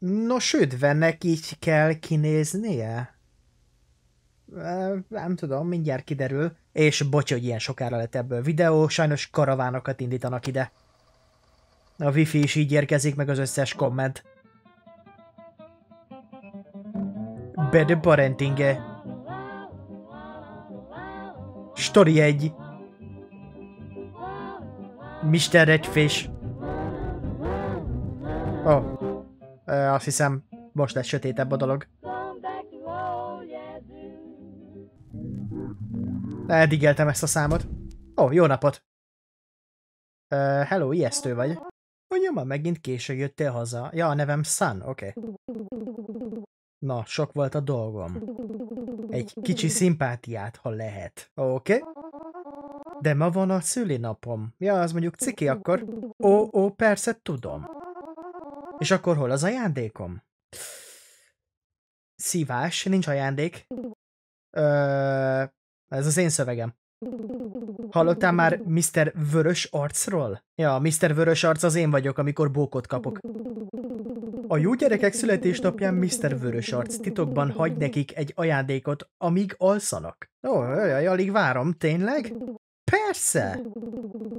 No, sőt, vennek így kell kinéznie? Nem tudom, mindjárt kiderül. És bocs, hogy ilyen sokára lett ebből videó, sajnos karavánokat indítanak ide. A wifi is így érkezik meg az összes komment. Bede Barentinge. Story 1. Mr. Redfish. Oh. Azt hiszem, most lesz sötétebb a dolog. éltem ezt a számot. Ó, oh, jó napot! Uh, hello, ijesztő vagy. Mondjam, ma megint késő jöttél haza. Ja, a nevem Sun, oké. Okay. Na, sok volt a dolgom. Egy kicsi szimpátiát, ha lehet. Oké? Okay? De ma van a szülinapom. Ja, az mondjuk ciki akkor. Ó, ó, persze, tudom. És akkor hol az ajándékom? Szívás, nincs ajándék. Ö, ez az én szövegem. Hallottál már Mr. Vörös Arcról? Ja, Mr. Vörös Arc az én vagyok, amikor bókot kapok. A jó gyerekek születésnapján Mr. Vörös Arc titokban hagy nekik egy ajándékot, amíg alszanak. Ó, oh, alig várom, tényleg? Persze!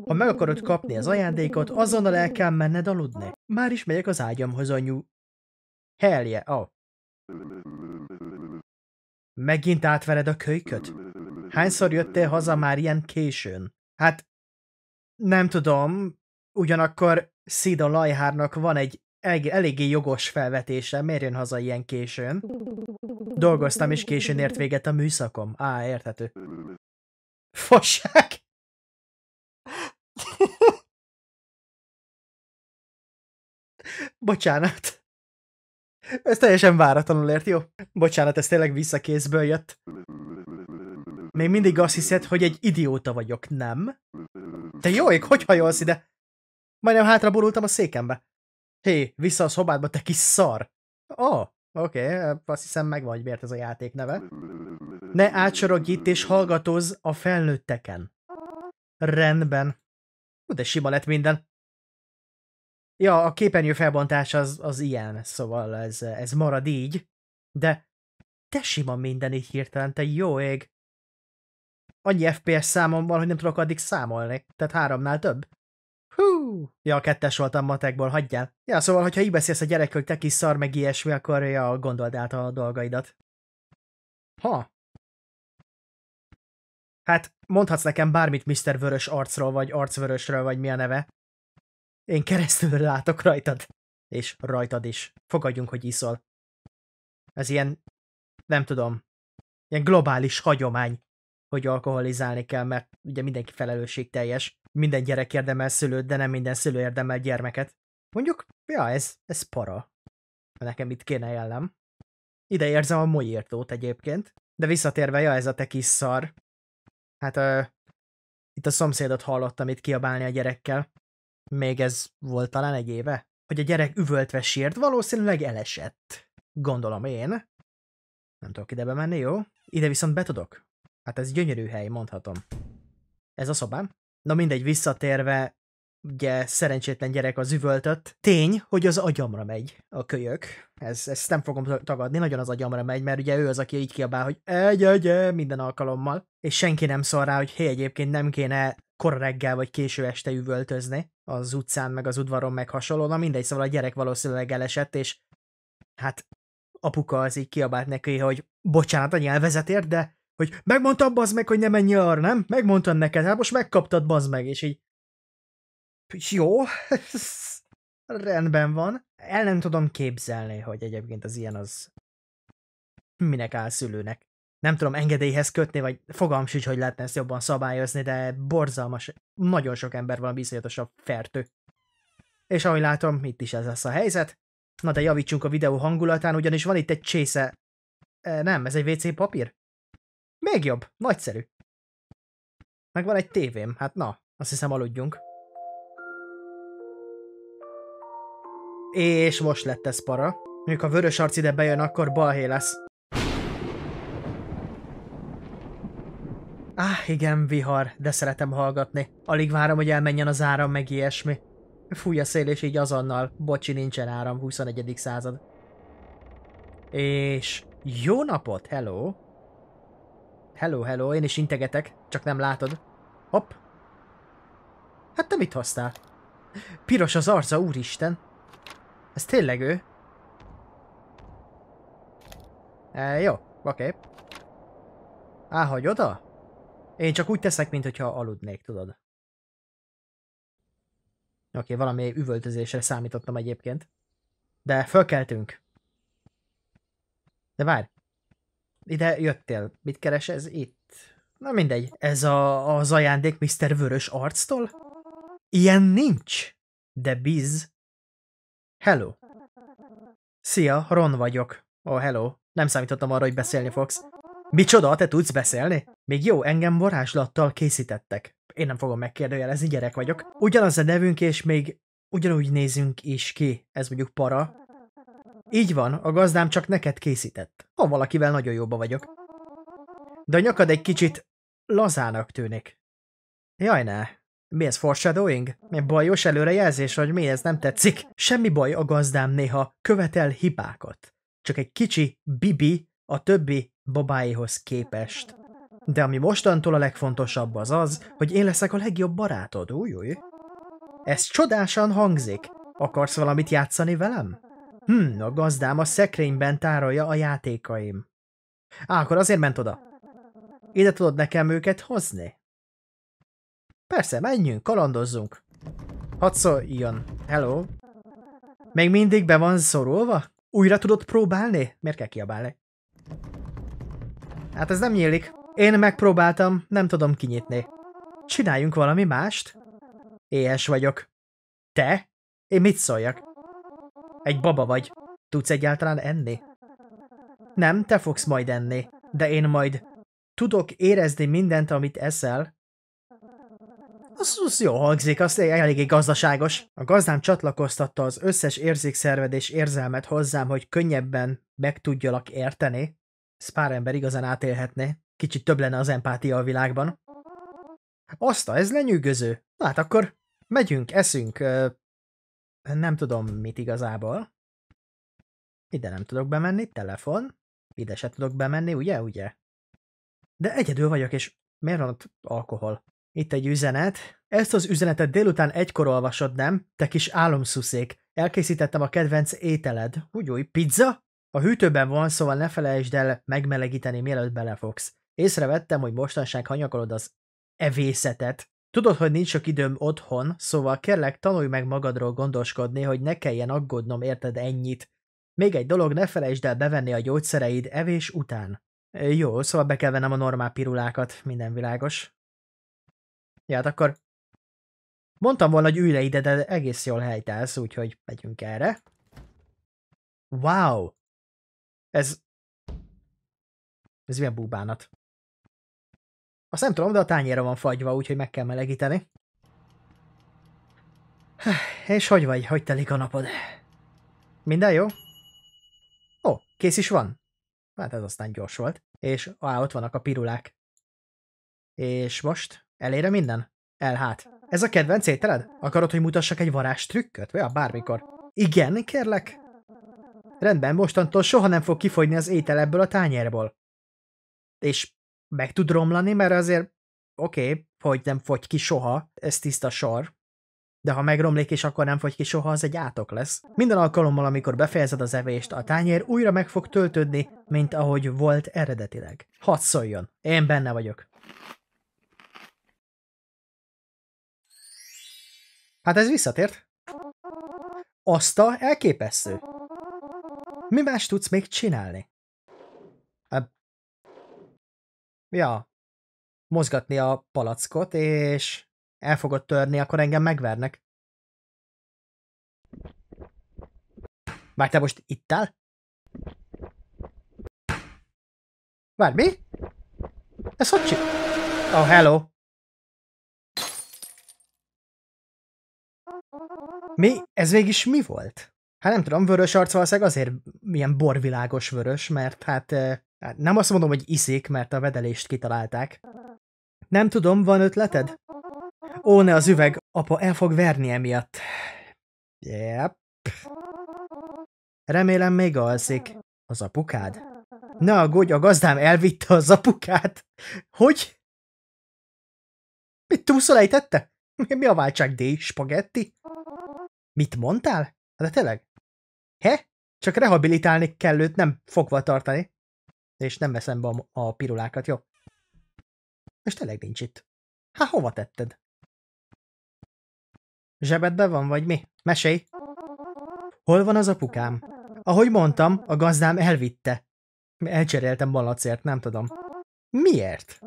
Ha meg akarod kapni az ajándékot, azonnal el kell menned aludni. Már is megyek az ágyamhoz, anyu. Helje, a. oh. Megint átvered a kölyköt? Hányszor jöttél haza már ilyen későn? Hát, nem tudom, ugyanakkor Szida Lajhárnak van egy elég eléggé jogos felvetése, miért jön haza ilyen későn? Dolgoztam, és későn ért véget a műszakom. Á, érthető. Fosság! Bocsánat. Ez teljesen váratlanul ért, jó? Bocsánat, ez tényleg visszakézből jött. Még mindig azt hiszed, hogy egy idióta vagyok, nem? Te jó ég, hogy hajolsz ide? Majdnem hátra borultam a székembe. Hé, vissza a szobádba, te kis szar! Ó, oh, oké, okay, azt hiszem megvan, hogy miért ez a játék neve. Ne átsorogj itt és hallgatozz a felnőtteken. Rendben. De sima lett minden. Ja, a képernyő felbontás az, az ilyen, szóval ez, ez marad így. De te sima minden így hirtelen, te jó ég. Annyi FPS számom van, hogy nem tudok addig számolni. Tehát háromnál több. Hú! Ja, kettes voltam matekból, hagyjál. Ja, szóval, hogyha így beszélsz a gyerekről, te kis szar meg ilyesmi, akkor ja, gondold át a dolgaidat. Ha, Hát mondhatsz nekem bármit Mr. Vörös arcról, vagy arcvörösről, vagy mi a neve. Én keresztül látok rajtad. És rajtad is. Fogadjunk, hogy iszol. Ez ilyen, nem tudom, ilyen globális hagyomány, hogy alkoholizálni kell, mert ugye mindenki felelősségteljes. Minden gyerek érdemel szülőt, de nem minden szülő érdemel gyermeket. Mondjuk, ja, ez, ez para. Nekem itt kéne jellem. Ide érzem a molyírtót egyébként. De visszatérve, ja, ez a te kis szar. Hát uh, itt a szomszédot hallottam itt kiabálni a gyerekkel. Még ez volt talán egy éve? Hogy a gyerek üvöltve sírt, valószínűleg elesett. Gondolom én. Nem tudok ide bemenni, jó? Ide viszont betudok. Hát ez gyönyörű hely, mondhatom. Ez a szobám? Na mindegy, visszatérve, ugye szerencsétlen gyerek az üvöltött. Tény, hogy az agyamra megy a kölyök. Ez, ezt nem fogom tagadni, nagyon az agyamra megy, mert ugye ő az, aki így kiabál, hogy egy, egy, minden alkalommal, és senki nem szól rá, hogy hé, egyébként nem kéne kor reggel vagy késő este üvöltözni az utcán, meg az udvaron, meg hasonló. Na mindegy, szóval a gyerek valószínűleg elesett, és hát apuka az így kiabált neki, hogy bocsánat a nyelvezetért, de hogy megmondtam bazd meg, hogy ne menj arra, nem? Megmondtam neked, hát most megkaptad bazd meg, és így jó, rendben van. El nem tudom képzelni, hogy egyébként az ilyen az minek áll szülőnek. Nem tudom engedélyhez kötni, vagy fogalm sincs, hogy lehetne ezt jobban szabályozni, de borzalmas. Nagyon sok ember van a fertő. És ahogy látom, itt is ez lesz a helyzet. Na de javítsunk a videó hangulatán, ugyanis van itt egy csésze. E, nem, ez egy WC papír? Még jobb, nagyszerű. Meg van egy tévém, hát na, azt hiszem aludjunk. És most lett ez para. Mondjuk a vörös arc ide bejön, akkor balhé lesz. Áh, igen, vihar, de szeretem hallgatni. Alig várom, hogy elmenjen az áram, meg ilyesmi. Fúj a szél, és így azonnal. Bocsi, nincsen áram, 21. század. És jó napot, hello! Hello, hello, én is integetek, csak nem látod. Hopp! Hát te mit hoztál? Piros az arca, úristen! Ez tényleg ő? E, jó, oké. Okay. Á, hogy oda? Én csak úgy teszek, mintha aludnék, tudod. Oké, okay, valami üvöltözésre számítottam egyébként. De fölkeltünk. De várj. Ide jöttél. Mit keres ez itt? Na mindegy. Ez a, az ajándék Mr. Vörös arctól? Ilyen nincs. De biz. Hello. Szia, Ron vagyok. oh, hello. Nem számítottam arra, hogy beszélni fogsz. Micsoda, te tudsz beszélni? Még jó, engem varázslattal készítettek. Én nem fogom megkérdőjelezni, gyerek vagyok. Ugyanaz a nevünk, és még ugyanúgy nézünk is ki. Ez mondjuk para. Így van, a gazdám csak neked készített. Ha valakivel nagyon jóba vagyok. De a nyakad egy kicsit lazának tűnik. Jaj, ne. Mi ez, foreshadowing? Mi bajos előrejelzés, vagy mi ez nem tetszik? Semmi baj a gazdám néha, követel hibákat. Csak egy kicsi bibi a többi babáihoz képest. De ami mostantól a legfontosabb az az, hogy én leszek a legjobb barátod, újúj. Ez csodásan hangzik. Akarsz valamit játszani velem? Hm, a gazdám a szekrényben tárolja a játékaim. Á, akkor azért ment oda. Ide tudod nekem őket hozni? Persze, menjünk, kalandozzunk. Hadd szóljon. Hello. Még mindig be van szorolva? Újra tudod próbálni? Miért kell kiabálni? Hát ez nem nyílik. Én megpróbáltam, nem tudom kinyitni. Csináljunk valami mást? Éhes vagyok. Te? Én mit szóljak? Egy baba vagy. Tudsz egyáltalán enni? Nem, te fogsz majd enni. De én majd tudok érezni mindent, amit eszel, az jó hangzik, az eléggé gazdaságos. A gazdám csatlakoztatta az összes érzékszerved és érzelmet hozzám, hogy könnyebben meg tudjalak érteni. Ezt pár ember igazán átélhetné. Kicsit több lenne az empátia a világban. Aszta, ez lenyűgöző. Hát akkor megyünk, eszünk. Ö, nem tudom mit igazából. Ide nem tudok bemenni, telefon. Ide se tudok bemenni, ugye, ugye? De egyedül vagyok, és miért van ott alkohol? Itt egy üzenet. Ezt az üzenetet délután egykor olvasod, nem? Te kis álomszuszék. Elkészítettem a kedvenc ételed. Úgy új, pizza? A hűtőben van, szóval ne felejtsd el megmelegíteni, mielőtt belefogsz. Észrevettem, hogy mostanság hanyakolod az evészetet. Tudod, hogy nincs sok időm otthon, szóval kérlek tanulj meg magadról gondoskodni, hogy ne kelljen aggódnom érted ennyit. Még egy dolog, ne felejtsd el bevenni a gyógyszereid evés után. Jó, szóval be kell vennem a normál pirulákat, minden világos. Ja, hát akkor mondtam volna, hogy ülj le ide, de egész jól helytelsz, úgyhogy megyünk erre. Wow! Ez... Ez milyen búbánat. Azt nem tudom, de a tányéra van fagyva, úgyhogy meg kell melegíteni. És hogy vagy? Hogy telik a napod? Minden jó? Ó, kész is van. Hát ez aztán gyors volt. És á, ott vannak a pirulák. És most? Elére minden? El hát. Ez a kedvenc ételed? Akarod, hogy mutassak egy varázs trükköt? Vagy bármikor? Igen, kérlek? Rendben, mostantól soha nem fog kifogyni az étel ebből a tányérból. És meg tud romlani, mert azért oké, okay, hogy nem fogy ki soha, ez tiszta sor, de ha megromlik és akkor nem fogy ki soha, az egy átok lesz. Minden alkalommal, amikor befejezed az evést, a tányér újra meg fog töltődni, mint ahogy volt eredetileg. Hadd szóljon, én benne vagyok. Hát ez visszatért. a elképesztő. Mi más tudsz még csinálni? Hát, ja. Mozgatni a palackot, és el fogod törni, akkor engem megvernek. Már te most itt áll? Várj, mi? Ez hogy csinál? Oh, hello. Mi? Ez végig is mi volt? Hát nem tudom, vörös arc valószínűleg azért milyen borvilágos vörös, mert hát, eh, hát nem azt mondom, hogy iszik, mert a vedelést kitalálták. Nem tudom, van ötleted? Ó, ne az üveg, apa el fog verni emiatt. Yep. Remélem még alszik. Az apukád? Ne aggódj, a gazdám elvitte az apukát. Hogy? Mit túlszolejtette? Mi a váltságdíj? Spagetti? Mit mondtál? De tényleg? He? Csak rehabilitálni kell őt, nem fogva tartani. És nem veszem be a, a pirulákat, jó? És tényleg nincs itt. Hát hova tetted? Zsebedben van, vagy mi? Mesélj! Hol van az apukám? Ahogy mondtam, a gazdám elvitte. Elcseréltem balacért, nem tudom. Miért?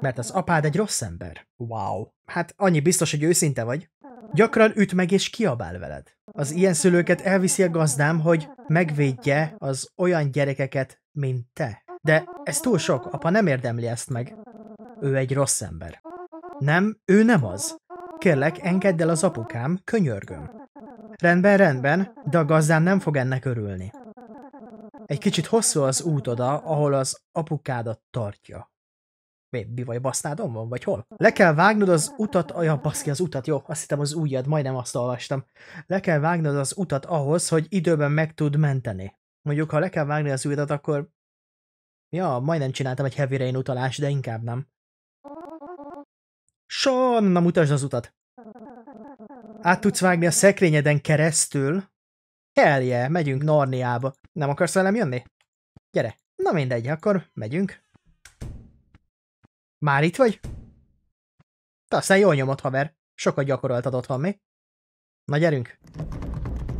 Mert az apád egy rossz ember. Wow. Hát annyi biztos, hogy őszinte vagy. Gyakran üt meg és kiabál veled. Az ilyen szülőket elviszi a gazdám, hogy megvédje az olyan gyerekeket, mint te. De ez túl sok, apa nem érdemli ezt meg. Ő egy rossz ember. Nem, ő nem az. Kérlek, engedd el az apukám, könyörgöm. Rendben, rendben, de a gazdám nem fog ennek örülni. Egy kicsit hosszú az út oda, ahol az apukádat tartja mi, vagy basznádon van, vagy hol? Le kell vágnod az utat, olyan baszki az utat, jó, azt hittem az ujjad, majdnem azt olvastam. Le kell vágnod az utat ahhoz, hogy időben meg tud menteni. Mondjuk, ha le kell vágni az újat, akkor... Ja, majdnem csináltam egy Heavy Rain utalást, de inkább nem. Son, na mutasd az utat. Át tudsz vágni a szekrényeden keresztül. Helje, megyünk Narniába. Nem akarsz velem jönni? Gyere. Na mindegy, akkor megyünk. Már itt vagy? Te aztán jól nyomod, haver. Sokat gyakoroltad otthon, mi? Na gyerünk.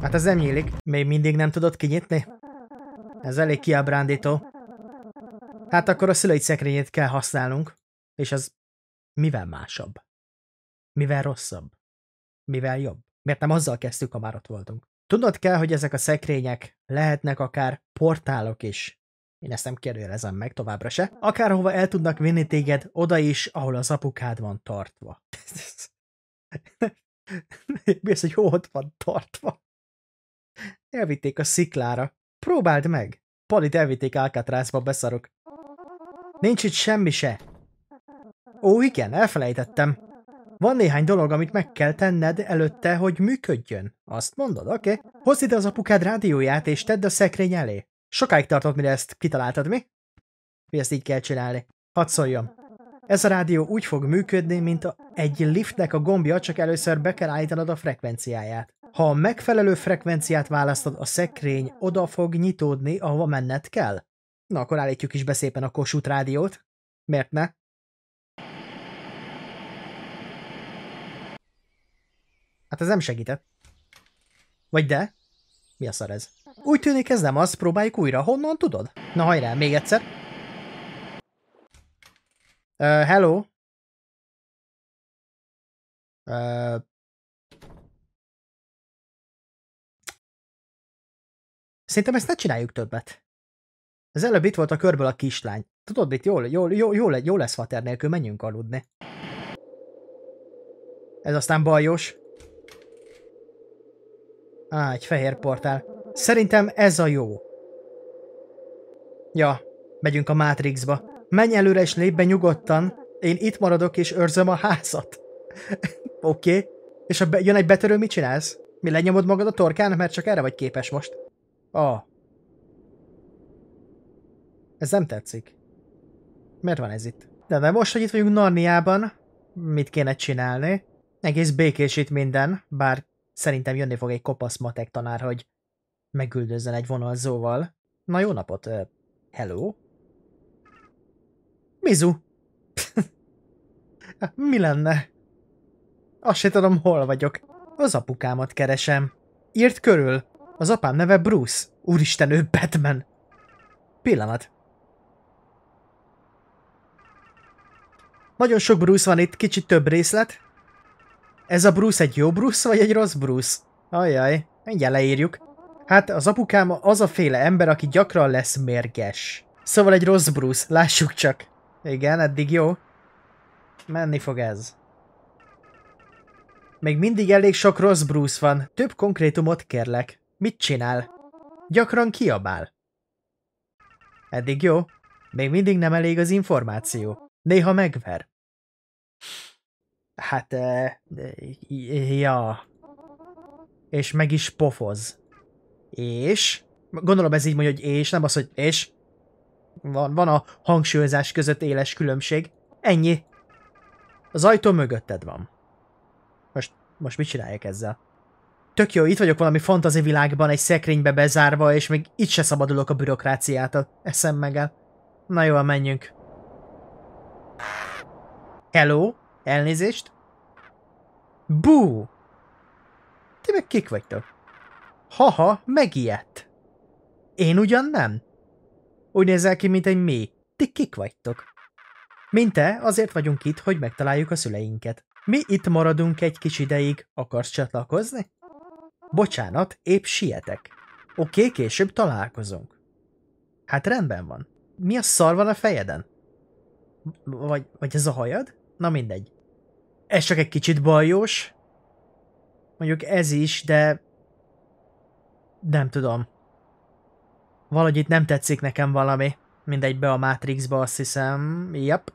Hát ez nem nyílik. Még mindig nem tudod kinyitni? Ez elég kiábrándító. Hát akkor a szülői szekrényét kell használnunk. És az mivel másabb? Mivel rosszabb? Mivel jobb? Miért nem azzal kezdtük, ha már ott voltunk? Tudnod kell, hogy ezek a szekrények lehetnek akár portálok is. Én ezt nem kérdőjelezem meg továbbra se. Akárhova el tudnak vinni téged, oda is, ahol az apukád van tartva. Mi az, hogy jó ott van tartva? Elvitték a sziklára. Próbáld meg! Palit elvitték Alcatrazba, beszarok. Nincs itt semmi se. Ó, igen, elfelejtettem. Van néhány dolog, amit meg kell tenned előtte, hogy működjön. Azt mondod, oké? Okay? Hozd ide az apukád rádióját, és tedd a szekrény elé. Sokáig tartott, mire ezt kitaláltad, mi? Mi ezt így kell csinálni. Hadd szóljam. Ez a rádió úgy fog működni, mint a, egy liftnek a gombja, csak először be kell állítanod a frekvenciáját. Ha a megfelelő frekvenciát választod, a szekrény oda fog nyitódni, ahova menned kell. Na, akkor állítjuk is be szépen a Kossuth rádiót. Miért ne? Hát ez nem segített. Vagy de? Mi a szar ez? Úgy tűnik ez nem az, próbáljuk újra. Honnan tudod? Na hajrá, még egyszer. Uh, hello? Uh, Szerintem ezt ne csináljuk többet. Az előbb itt volt a körből a kislány. Tudod mit, jól, jól, jól, jól, jól lesz vater nélkül, menjünk aludni. Ez aztán bajos. Á, ah, egy fehér portál. Szerintem ez a jó. Ja, megyünk a Matrixba. Menj előre és lépj be nyugodtan. Én itt maradok és őrzöm a házat. Oké. Okay. És ha jön egy betörő, mit csinálsz? Mi lenyomod magad a torkán, mert csak erre vagy képes most? Ah. Ez nem tetszik. Miért van ez itt? De, de most, hogy itt vagyunk Narniában, mit kéne csinálni? Egész békés itt minden, bár szerintem jönni fog egy kopasz matek tanár, hogy megüldözzen egy vonalzóval. Na jó napot, uh, hello? Mizu! Mi lenne? Azt se tudom, hol vagyok. Az apukámat keresem. Írt körül. Az apám neve Bruce. Úristen, ő Batman. Pillanat. Nagyon sok Bruce van itt, kicsit több részlet. Ez a Bruce egy jó Bruce, vagy egy rossz Bruce? Ajaj, mindjárt leírjuk. Hát az apukám az a féle ember, aki gyakran lesz mérges. Szóval egy rossz Bruce, lássuk csak. Igen, eddig jó. Menni fog ez. Még mindig elég sok rossz Bruce van. Több konkrétumot kérlek. Mit csinál? Gyakran kiabál. Eddig jó. Még mindig nem elég az információ. Néha megver. Hát, e, e, ja. És meg is pofoz és, gondolom ez így mondja, hogy és, nem az, hogy és, van, van a hangsúlyozás között éles különbség. Ennyi. Az ajtó mögötted van. Most, most mit csináljak ezzel? Tök jó, itt vagyok valami fantazi világban, egy szekrénybe bezárva, és még itt se szabadulok a bürokráciától. Eszem meg el. Na jól menjünk. Hello? Elnézést? Bú! Ti meg kik vagytok? Haha, megijedt. Én ugyan nem. Úgy nézel ki, mint egy mi. Ti kik vagytok? Mint te, azért vagyunk itt, hogy megtaláljuk a szüleinket. Mi itt maradunk egy kis ideig. Akarsz csatlakozni? Bocsánat, épp sietek. Oké, okay, később találkozunk. Hát rendben van. Mi a szar van a fejeden? Vagy, vagy ez a hajad? Na mindegy. Ez csak egy kicsit bajós. Mondjuk ez is, de nem tudom. Valahogy itt nem tetszik nekem valami. Mindegy, be a Matrixba azt hiszem. Yep.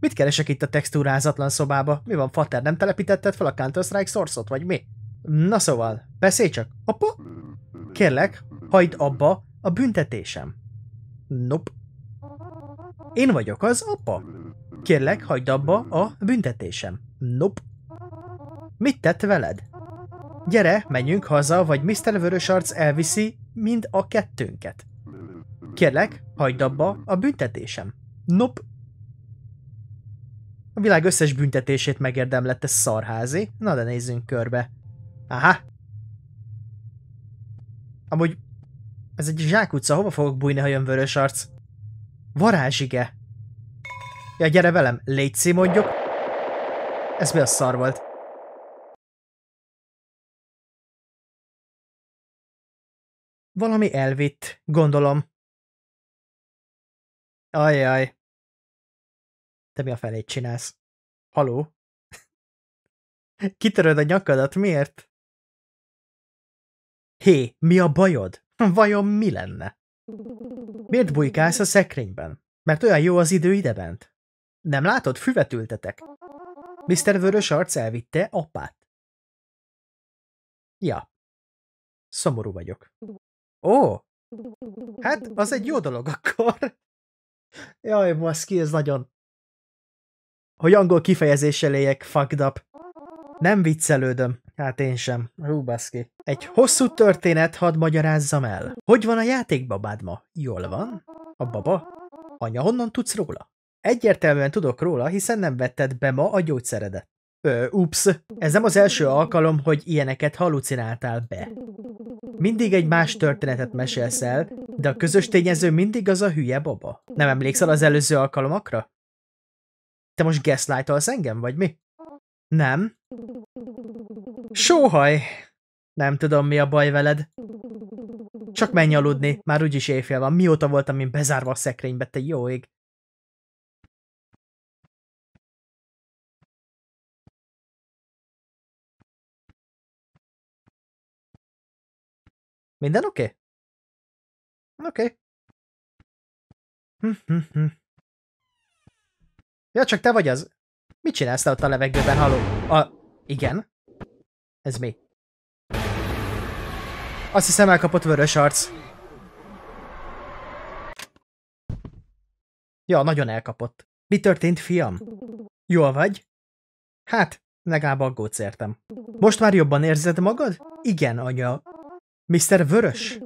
Mit keresek itt a textúrázatlan szobába? Mi van, Fater, nem telepítetted fel a Counter-Strike source vagy mi? Na szóval, beszélj csak. Apa? Kérlek, hagyd abba a büntetésem. Nope. Én vagyok az apa. Kérlek, hagyd abba a büntetésem. Nope. Mit tett veled? Gyere, menjünk haza, vagy Mr. Arc elviszi mind a kettőnket. Kérlek, hagyd abba a büntetésem. Nop. A világ összes büntetését megérdemlette szarházi. Na de nézzünk körbe. Aha. Amúgy ez egy zsákutca, hova fogok bújni, ha jön vörös arc? Varázsige. Ja, gyere velem, légy mondjuk. Ez mi a szar volt? Valami elvitt, gondolom. Ajaj. Te mi a felét csinálsz? Haló? Kitöröd a nyakadat, miért? Hé, mi a bajod? Hm, vajon mi lenne? Miért bujkálsz a szekrényben? Mert olyan jó az idő idebent. Nem látod, füvet ültetek. Mr. Vörös arc elvitte apát. Ja. Szomorú vagyok. Ó! Hát, az egy jó dolog akkor. Jaj, maszki, ez nagyon... Hogy angol kifejezéssel éljek, fucked up. Nem viccelődöm. Hát én sem. Hú, baszki. Egy hosszú történet hadd magyarázzam el. Hogy van a játékbabád ma? Jól van? A baba? Anya, honnan tudsz róla? Egyértelműen tudok róla, hiszen nem vetted be ma a gyógyszeredet. Ö, ups, ez nem az első alkalom, hogy ilyeneket halucináltál be. Mindig egy más történetet mesélsz el, de a közös tényező mindig az a hülye baba. Nem emlékszel az előző alkalomakra? Te most gaslight engem, vagy mi? Nem. Sóhaj! Nem tudom, mi a baj veled. Csak menj aludni, már úgyis éjfél van. Mióta voltam én bezárva a szekrénybe, te jó ég. Minden oké? Okay? Oké. Okay. Hm, hm, hm. Ja, csak te vagy az. Mit csinálsz te ott a levegőben, haló? A... Igen? Ez mi? Azt hiszem elkapott vörös arc. Ja, nagyon elkapott. Mi történt, fiam? Jól vagy? Hát, legalább aggódsz értem. Most már jobban érzed magad? Igen, anya. Mr. Vörös?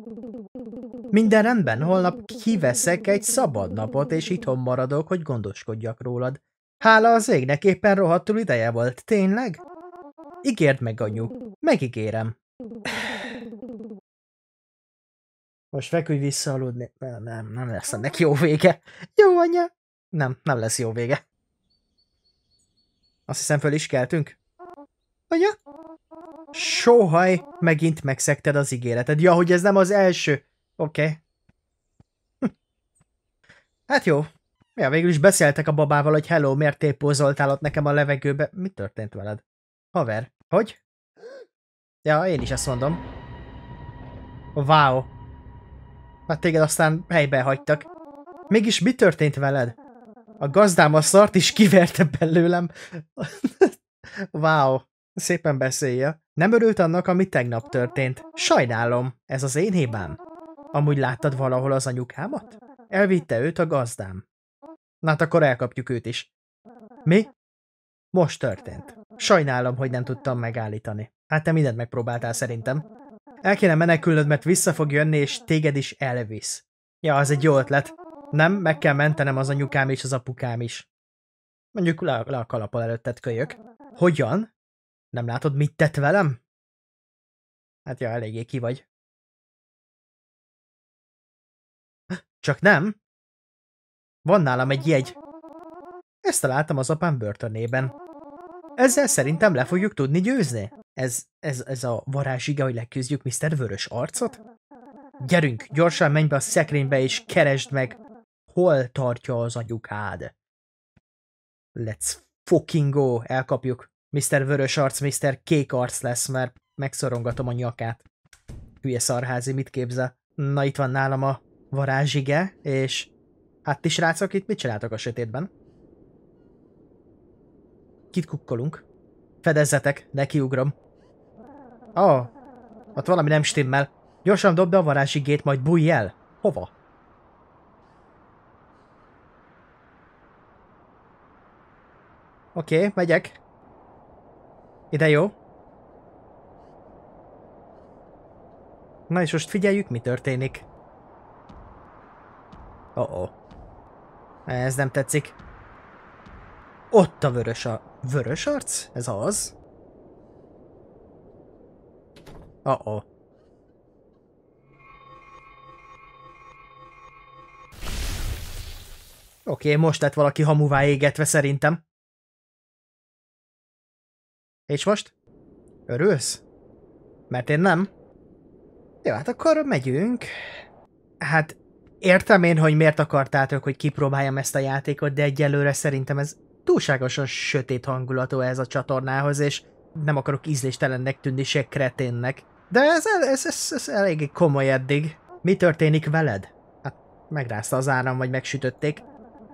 Minden rendben, holnap kiveszek egy szabad napot, és itthon maradok, hogy gondoskodjak rólad. Hála az égnek éppen rohadtul ideje volt, tényleg? Ígérd meg, anyu. Megígérem. Most feküdj vissza aludni. Nem, nem, lesz ennek jó vége. Jó, anya? Nem, nem lesz jó vége. Azt hiszem, föl is keltünk. Anya? Sohaj, megint megszekted az ígéreted. Ja, hogy ez nem az első. Oké. Okay. Hm. Hát jó. Ja, végül is beszéltek a babával, hogy hello, miért tépózoltál ott nekem a levegőbe. Mi történt veled? Haver, hogy? Ja, én is ezt mondom. Wow. Hát téged aztán helybe hagytak. Mégis mi történt veled? A gazdám a szart is kiverte belőlem. wow. Szépen beszélje. Nem örült annak, ami tegnap történt. Sajnálom, ez az én hibám. Amúgy láttad valahol az anyukámat? Elvitte őt a gazdám. Na hát akkor elkapjuk őt is. Mi? Most történt. Sajnálom, hogy nem tudtam megállítani. Hát te mindent megpróbáltál szerintem. El kéne menekülnöd, mert vissza fog jönni, és téged is elvisz. Ja, az egy jó ötlet. Nem, meg kell mentenem az anyukám és az apukám is. Mondjuk le, le a kalappal előtted kölyök. Hogyan? Nem látod, mit tett velem? Hát ja, eléggé ki vagy. Csak nem? Van nálam egy jegy. Ezt találtam az apám börtönében. Ezzel szerintem le fogjuk tudni győzni. Ez, ez, ez a varázsiga, hogy leküzdjük Mr. Vörös arcot? Gyerünk, gyorsan menj be a szekrénybe és keresd meg, hol tartja az anyukád. Let's fucking go, elkapjuk. Mr. Vörös Arc, Mr. Kék Arc lesz, mert megszorongatom a nyakát. Hülye szarházi, mit képzel? Na itt van nálam a varázsige, és hát ti srácok itt mit csináltok a sötétben? Kit kukkolunk? Fedezzetek, de kiugrom. Ó, oh, ott valami nem stimmel. Gyorsan dobd be a varázsigét, majd bújj el. Hova? Oké, okay, megyek. Ide jó? Na és most figyeljük, mi történik. Oh -oh. Ez nem tetszik. Ott a vörös a... Vörös arc? Ez az? Oh -oh. Oké, okay, most lett valaki hamuvá égetve szerintem. És most? Örülsz? Mert én nem. Jó, hát akkor megyünk. Hát értem én, hogy miért akartátok, hogy kipróbáljam ezt a játékot, de egyelőre szerintem ez túlságosan sötét hangulatú ez a csatornához, és nem akarok ízléstelennek tűnni se kreténnek. De ez, ez, ez, ez elég komoly eddig. Mi történik veled? Hát megrázta az áram, vagy megsütötték.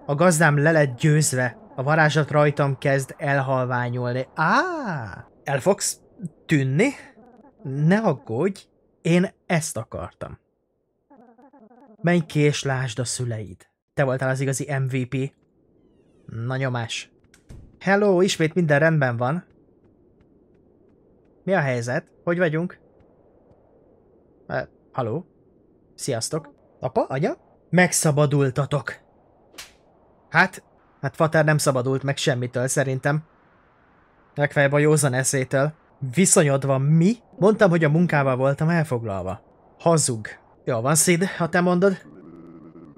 A gazdám le lett győzve, a varázslat rajtam kezd elhalványolni. Á, el fogsz tűnni? Ne aggódj, én ezt akartam. Menj ki és lásd a szüleid. Te voltál az igazi MVP. Na nyomás. Hello, ismét minden rendben van. Mi a helyzet? Hogy vagyunk? E, haló? Sziasztok. Apa, anya? Megszabadultatok. Hát, Hát Fatár nem szabadult meg semmitől szerintem. Legfeljebb a józan eszétől. Viszonyodva mi? Mondtam, hogy a munkával voltam elfoglalva. Hazug. Jó van, Szid, ha te mondod.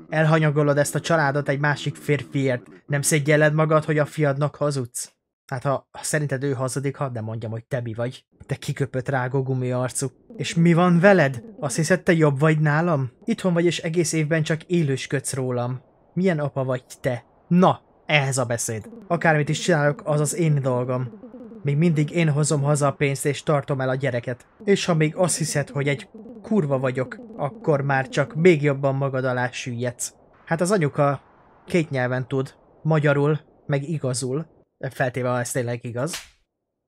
Elhanyagolod ezt a családot egy másik férfiért. Nem szégyelled magad, hogy a fiadnak hazudsz? Hát ha, ha szerinted ő hazudik, hadd nem mondjam, hogy te mi vagy. Te kiköpött rágó gumi arcú. És mi van veled? Azt hiszed, te jobb vagy nálam? Itthon vagy és egész évben csak élősködsz rólam. Milyen apa vagy te? Na, ehhez a beszéd. Akármit is csinálok, az az én dolgom. Még mindig én hozom haza a pénzt és tartom el a gyereket. És ha még azt hiszed, hogy egy kurva vagyok, akkor már csak még jobban magad alá süllyedsz. Hát az anyuka két nyelven tud, magyarul, meg igazul, feltéve ha ez tényleg igaz.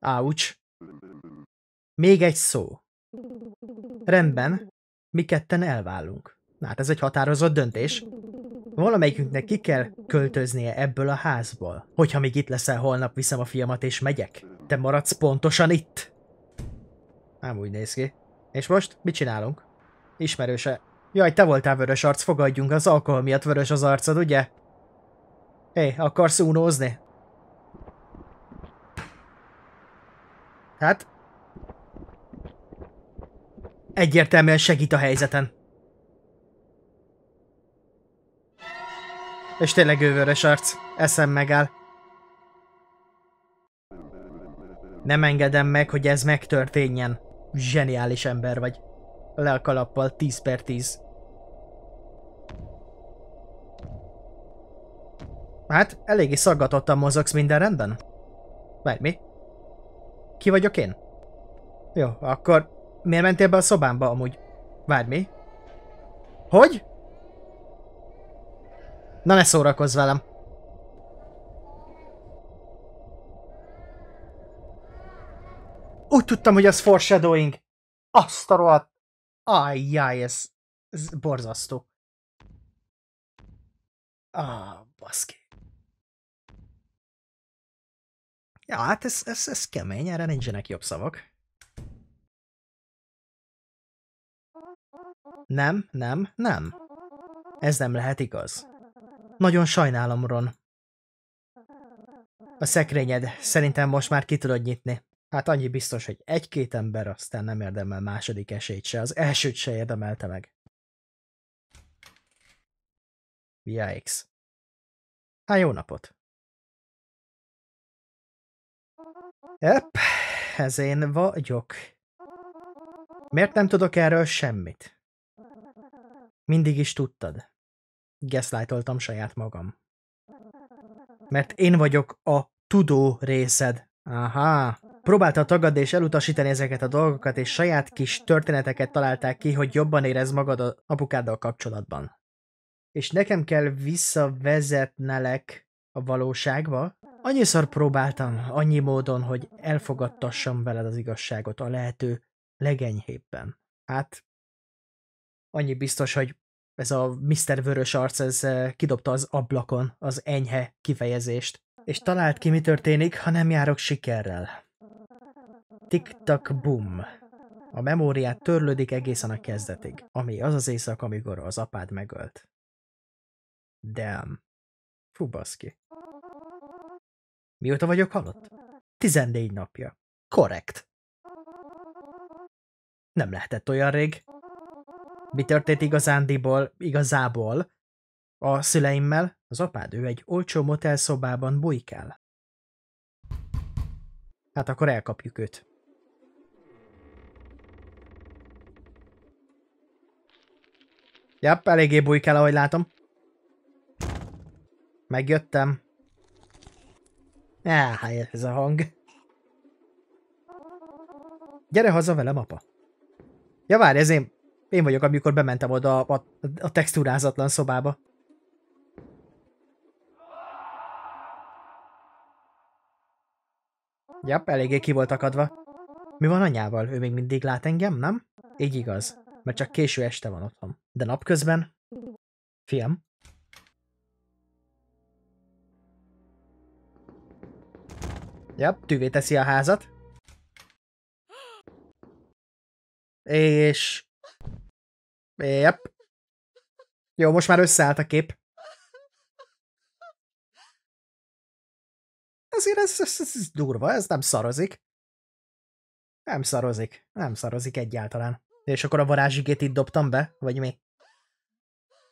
Áucs. Még egy szó. Rendben, mi ketten elválunk. Hát ez egy határozott döntés. Valamelyikünknek ki kell költöznie ebből a házból. Hogyha még itt leszel, holnap viszem a fiamat és megyek. Te maradsz pontosan itt. Ám úgy néz ki. És most mit csinálunk? Ismerőse. Jaj, te voltál vörös arc, fogadjunk, az alkohol miatt vörös az arcod, ugye? Hé, akarsz unózni? Hát? Egyértelműen segít a helyzeten. És tényleg vörös arc. Eszem megáll. Nem engedem meg, hogy ez megtörténjen. Zseniális ember vagy. Le a kalappal 10 per 10. Hát, eléggé szaggatottan mozogsz, minden rendben? Vagy mi? Ki vagyok én? Jó, akkor miért mentél be a szobámba amúgy? Várj, mi? Hogy? Na ne szórakozz velem. Úgy tudtam, hogy az foreshadowing. Azt a rohadt. Ajjaj, ez, ez borzasztó. Ah, baszki. Ja, hát ez, ez, ez kemény, erre nincsenek jobb szavak. Nem, nem, nem. Ez nem lehet igaz. Nagyon sajnálom, Ron. A szekrényed, szerintem most már ki tudod nyitni. Hát annyi biztos, hogy egy-két ember aztán nem érdemel második esélyt se, az elsőt se érdemelte meg. Yikes. Hát jó napot. Epp, ez én vagyok. Miért nem tudok erről semmit? Mindig is tudtad gaslightoltam saját magam. Mert én vagyok a tudó részed. Aha. Próbálta tagadni és elutasítani ezeket a dolgokat, és saját kis történeteket találták ki, hogy jobban érez magad a apukáddal kapcsolatban. És nekem kell visszavezetnelek a valóságba? Annyiszor próbáltam, annyi módon, hogy elfogadtassam veled az igazságot a lehető legenyhébben. Hát, annyi biztos, hogy ez a Mr. Vörös arc, ez eh, kidobta az ablakon az enyhe kifejezést. És talált ki, mi történik, ha nem járok sikerrel. Tik-tak bum. A memóriát törlődik egészen a kezdetig, ami az az éjszak, amikor az apád megölt. Damn. Fú, baszki. Mióta vagyok halott? 14 napja. Korrekt. Nem lehetett olyan rég. Mi történt igazándiból, igazából? A szüleimmel az apád ő egy olcsó motel szobában bujkál. Hát akkor elkapjuk őt. Japp, eléggé bujkál, ahogy látom. Megjöttem. Áh, hát ez a hang. Gyere haza velem, apa. Ja, várj, ez én... Én vagyok, amikor bementem oda a, a, a textúrázatlan szobába. Jap, eléggé ki volt akadva. Mi van anyával? Ő még mindig lát engem, nem? Így igaz, mert csak késő este van otthon. De napközben? Fiam? Jap, tűvé teszi a házat. És Yep. Jó, most már összeállt a kép. Azért ez, ez, ez, ez durva, ez nem szarozik. Nem szarozik, nem szarozik egyáltalán. És akkor a varázsigét itt dobtam be, vagy mi?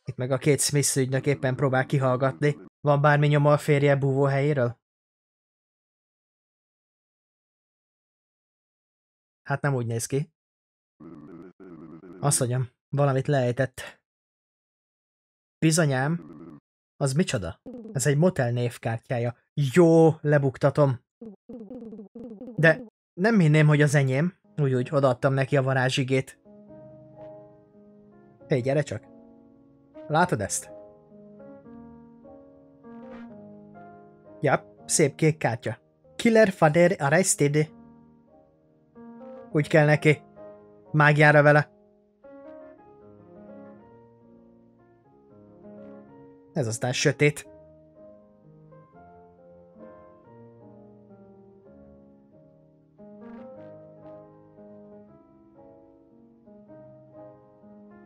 Itt meg a két Smith ügynök éppen próbál kihallgatni. Van bármi nyoma a férje búvó helyéről? Hát nem úgy néz ki. Azt mondjam valamit lejtett. Bizonyám, az micsoda? Ez egy motel névkártyája. Jó, lebuktatom. De nem hinném, hogy az enyém. Úgy-úgy, odaadtam neki a varázsigét. Hé, hey, gyere csak. Látod ezt? Ja, szép kék kártya. Killer Fader Arrested. Úgy kell neki. Mágjára vele. Ez aztán sötét.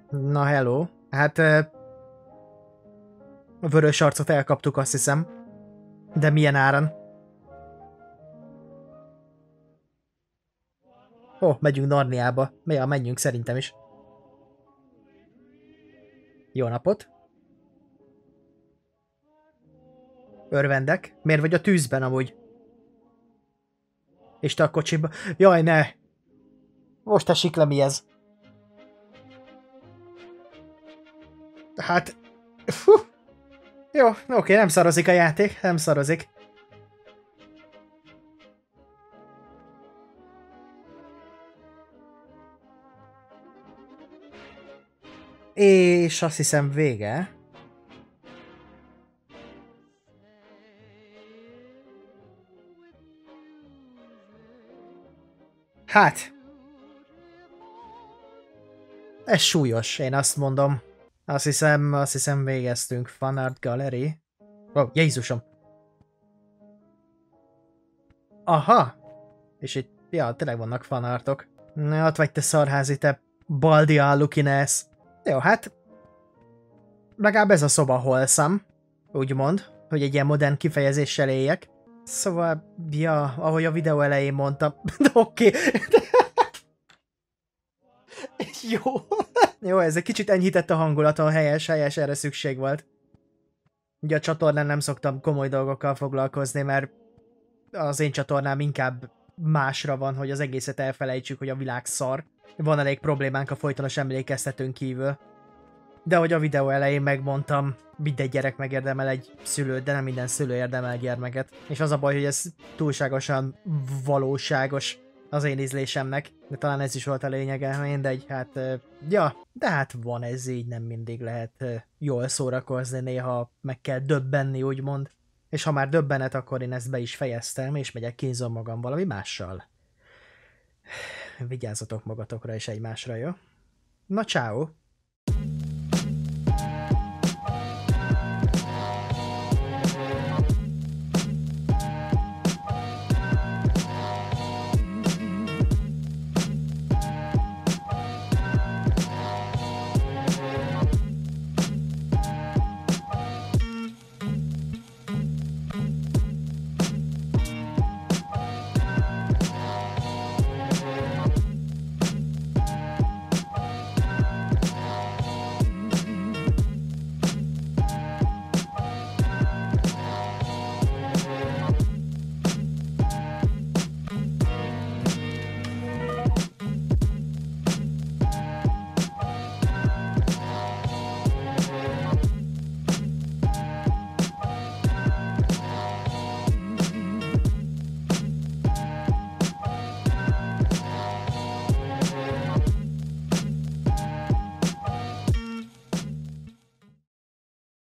Na, hello. Hát... A vörös arcot elkaptuk, azt hiszem. De milyen áron? Ó, oh, megyünk Narniába. Ja, menjünk szerintem is. Jó napot! Örvendek. Miért vagy a tűzben amúgy? És te a kocsiba... Jaj, ne! Most esik le mi ez? Hát... Fú. Jó, oké, nem szarozik a játék, nem szarozik. És azt hiszem vége. Hát... Ez súlyos, én azt mondom. Azt hiszem, azt hiszem végeztünk. Fanart Gallery. oh, Jézusom! Aha! És itt, ja, tényleg vannak fanartok. Na, ott vagy te szarházi, te baldi állukinesz. Jó, hát... Legalább ez a szoba holszam, úgymond, hogy egy ilyen modern kifejezéssel éljek. Szóval, ja, ahogy a videó elején mondtam, de oké. Okay. Jó. Jó, ez egy kicsit enyhített a hangulaton, helyes, helyes, erre szükség volt. Ugye a csatornán nem szoktam komoly dolgokkal foglalkozni, mert az én csatornám inkább másra van, hogy az egészet elfelejtsük, hogy a világ szar. Van elég problémánk a folytonos emlékeztetőn kívül. De hogy a videó elején megmondtam, minden gyerek megérdemel egy szülőt, de nem minden szülő érdemel gyermeket. És az a baj, hogy ez túlságosan valóságos az én ízlésemnek, de talán ez is volt a lényege, mindegy, hát, ja, de hát van ez így, nem mindig lehet jól szórakozni, néha meg kell döbbenni, úgymond. És ha már döbbenet, akkor én ezt be is fejeztem, és megyek kínzom magam valami mással. Vigyázzatok magatokra és egymásra, jó? Na, ciao.